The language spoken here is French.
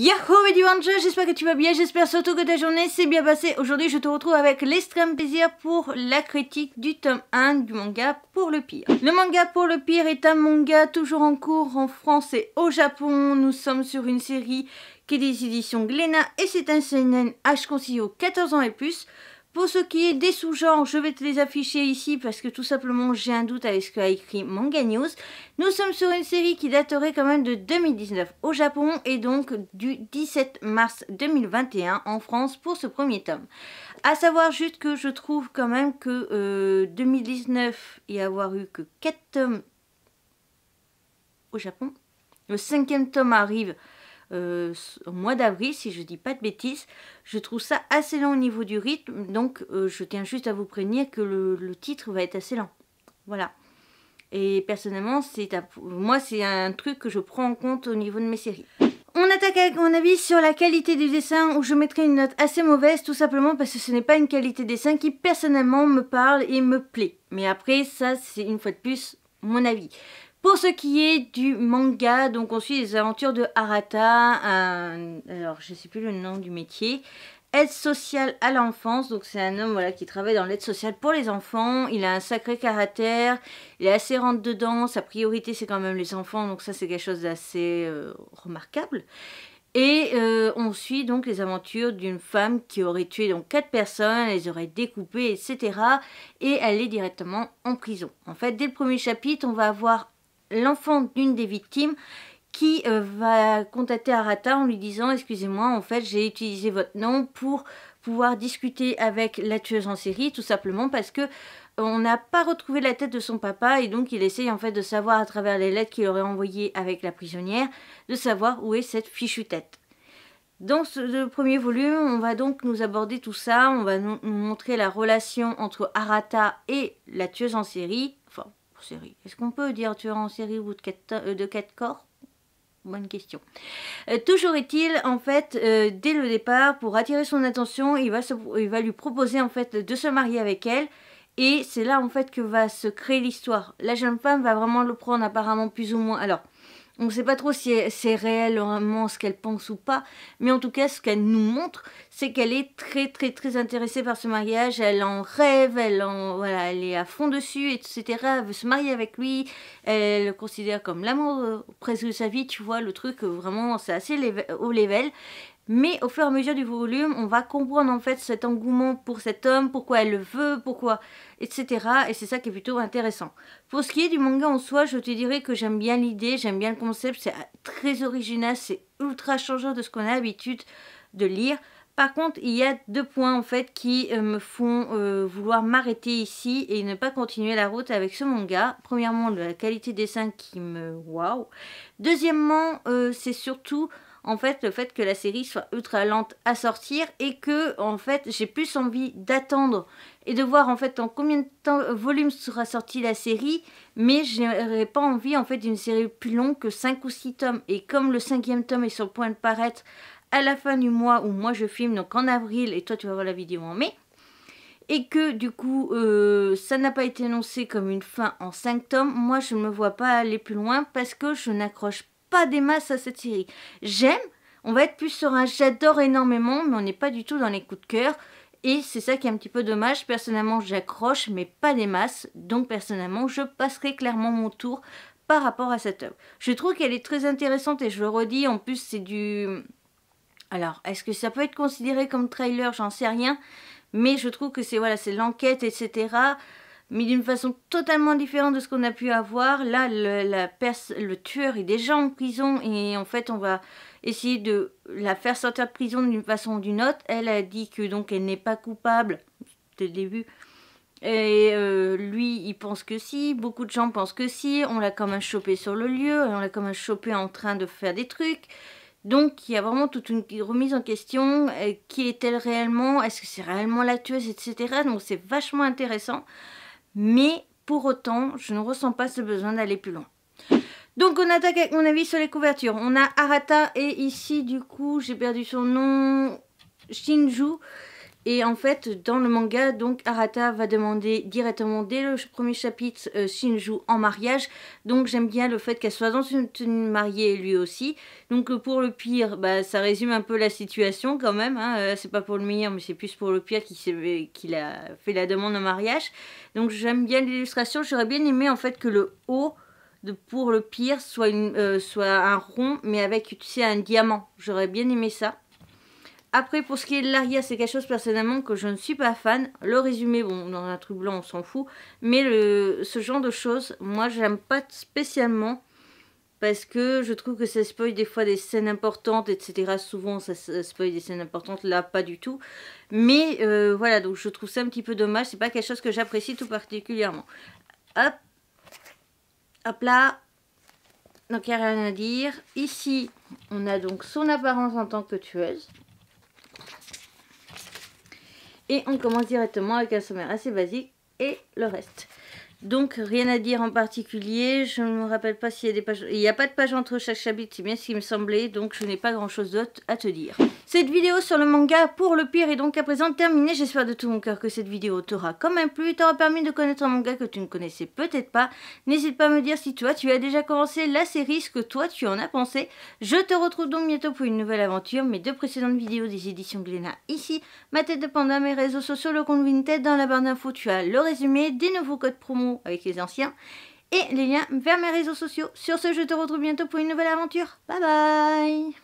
Yahoo Medi j'espère que tu vas bien, j'espère surtout que ta journée s'est bien passée. Aujourd'hui je te retrouve avec l'extrême plaisir pour la critique du tome 1 du manga pour le pire. Le manga pour le pire est un manga toujours en cours en France et au Japon. Nous sommes sur une série qui est des éditions Glénat et c'est un seinen H conseillé 14 ans et plus. Pour ce qui est des sous-genres, je vais te les afficher ici parce que tout simplement j'ai un doute avec ce qu'a écrit Manga News. Nous sommes sur une série qui daterait quand même de 2019 au Japon et donc du 17 mars 2021 en France pour ce premier tome. A savoir juste que je trouve quand même que 2019 euh, et avoir eu que 4 tomes au Japon, le cinquième tome arrive euh, au mois d'avril, si je dis pas de bêtises. Je trouve ça assez lent au niveau du rythme, donc euh, je tiens juste à vous prévenir que le, titre va être assez lent. Voilà. Et personnellement, c'est moi, c'est un truc que je prends en compte au niveau de mes séries. On attaque avec mon avis sur la qualité du dessin où je mettrai une note assez mauvaise tout simplement parce que ce n'est pas une qualité dessin qui personnellement me parle et me plaît. Mais après ça c'est une fois de plus mon avis. Pour ce qui est du manga, donc on suit les aventures de Arata, un, alors je sais plus le nom du métier, aide sociale à l'enfance, donc c'est un homme voilà, qui travaille dans l'aide sociale pour les enfants, il a un sacré caractère, il est assez rentre dedans, sa priorité c'est quand même les enfants, donc ça c'est quelque chose d'assez euh, remarquable. Et euh, on suit donc les aventures d'une femme qui aurait tué donc quatre personnes, elle les aurait découpées, etc. Et elle est directement en prison. En fait, dès le premier chapitre, on va avoir l'enfant d'une des victimes qui euh, va contacter Arata en lui disant excusez-moi en fait j'ai utilisé votre nom pour pouvoir discuter avec la tueuse en série tout simplement parce que euh, on n'a pas retrouvé la tête de son papa et donc il essaye en fait de savoir à travers les lettres qu'il aurait envoyées avec la prisonnière de savoir où est cette fichue tête. Dans ce premier volume, on va donc nous aborder tout ça, on va nous montrer la relation entre Arata et la tueuse en série, série. Est-ce qu'on peut dire es en série ou de quatre, euh, corps Bonne question. Euh, toujours est-il, en fait, euh, dès le départ, pour attirer son attention, il va, il va lui proposer en fait de se marier avec elle. Et c'est là en fait que va se créer l'histoire. La jeune femme va vraiment le prendre apparemment plus ou moins. Alors, on ne sait pas trop si c'est réel vraiment ce qu'elle pense ou pas, mais en tout cas ce qu'elle nous montre, c'est qu'elle est très très très intéressée par ce mariage, elle en rêve, elle en voilà, elle est à fond dessus, etc. Elle veut se marier avec lui, elle le considère comme l'amour euh, presque de sa vie, tu vois, le truc euh, vraiment c'est assez haut level. Mais au fur et à mesure du volume, on va comprendre en fait cet engouement pour cet homme, pourquoi elle le veut, pourquoi, etc. Et c'est ça qui est plutôt intéressant. Pour ce qui est du manga en soi, je te dirais que j'aime bien l'idée, j'aime bien le concept, c'est euh, très original, c'est ultra changeant de ce qu'on a l'habitude de lire. Par contre, il y a deux points en fait qui euh, me font euh, vouloir m'arrêter ici et ne pas continuer la route avec ce manga. Premièrement, la qualité des dessins qui me waouh. Deuxièmement, c'est surtout en fait le fait que la série soit ultra lente à sortir et que en fait j'ai plus envie d'attendre et de voir en fait en combien de temps, euh, volume sera sortie la série mais n'aurais pas envie en fait d'une série plus longue que 5 ou 6 tomes et comme le cinquième tome est sur le point de paraître à la fin du mois où moi je filme donc en avril et toi tu vas voir la vidéo en mai et que du coup euh, ça n'a pas été annoncé comme une fin en 5 tomes, moi je ne me vois pas aller plus loin parce que je n'accroche pas pas des masses à cette série. J'aime, on va être plus un j'adore énormément, mais on n'est pas du tout dans les coups de cœur. Et c'est ça qui est un petit peu dommage. Personnellement, j'accroche, mais pas des masses. Donc, personnellement, je passerai clairement mon tour par rapport à cette œuvre. Je trouve qu'elle est très intéressante et je le redis. En plus, c'est du. Alors, est-ce que ça peut être considéré comme trailer J'en sais rien. Mais je trouve que c'est voilà, c'est l'enquête, etc mais d'une façon totalement différente de ce qu'on a pu avoir. Là, le, la le tueur est déjà en prison et en fait, on va essayer de la faire sortir de prison d'une façon ou d'une autre. Elle a dit que donc elle n'est pas coupable dès le début. Et euh, lui, il pense que si, beaucoup de gens pensent que si, on l'a quand même chopé sur le lieu, on l'a quand même chopé en train de faire des trucs. Donc il y a vraiment toute une remise en question, euh, qui est-elle réellement, est-ce que c'est réellement la tueuse, etc. Donc c'est vachement intéressant mais pour autant, je ne ressens pas ce besoin d'aller plus loin. Donc on attaque avec mon avis sur les couvertures. On a Arata et ici du coup j'ai perdu son nom, Shinju. Et en fait, dans le manga, donc Arata va demander directement dès le premier chapitre euh, Shinju en mariage. Donc j'aime bien le fait qu'elle soit dans une tenue mariée lui aussi. Donc euh, pour le pire, bah, ça résume un peu la situation quand même. Hein. Euh, c'est pas pour le meilleur, mais c'est plus pour le pire qu'il a fait la demande en mariage. Donc j'aime bien l'illustration. J'aurais bien aimé en fait que le haut de pour le pire soit, une, soit un rond, mais avec tu sais, un diamant. J'aurais bien aimé ça. Après, pour ce qui est de l'aria, c'est quelque chose personnellement que je ne suis pas fan. Le résumé, bon, dans un truc blanc, on s'en fout. Mais ce genre de choses, moi, j'aime pas spécialement. Parce que je trouve que ça spoil des fois des scènes importantes, etc. Souvent, ça spoil des scènes importantes. Là, pas du tout. Mais euh, voilà, donc je trouve ça un petit peu dommage. C'est pas quelque chose que j'apprécie tout particulièrement. Hop. Hop là. Donc, il n'y a rien à dire. Ici, on a donc son apparence en tant que tueuse. Et on commence directement avec un sommaire assez basique et le reste. Donc, rien à dire en particulier. Je ne me rappelle pas s'il y a des pages. Il n'y a pas de page entre chaque chapitre, c'est bien ce qui me semblait, donc je n'ai pas grand chose d'autre à te dire. Cette vidéo sur le manga pour le pire est donc à présent terminée. J'espère de tout mon cœur que cette vidéo t'aura quand même plu t'aura permis de connaître un manga que tu ne connaissais peut-être pas. N'hésite pas à me dire si toi tu as déjà commencé la série, ce que toi tu en as pensé. Je te retrouve donc bientôt pour une nouvelle aventure. Mes deux précédentes vidéos des éditions Glénat ici, ma tête de panda, mes réseaux sociaux, le compte Vinted, dans la barre d'infos tu as le résumé, des nouveaux codes promo avec les anciens, et les liens vers mes réseaux sociaux. Sur ce, je te retrouve bientôt pour une nouvelle aventure. Bye bye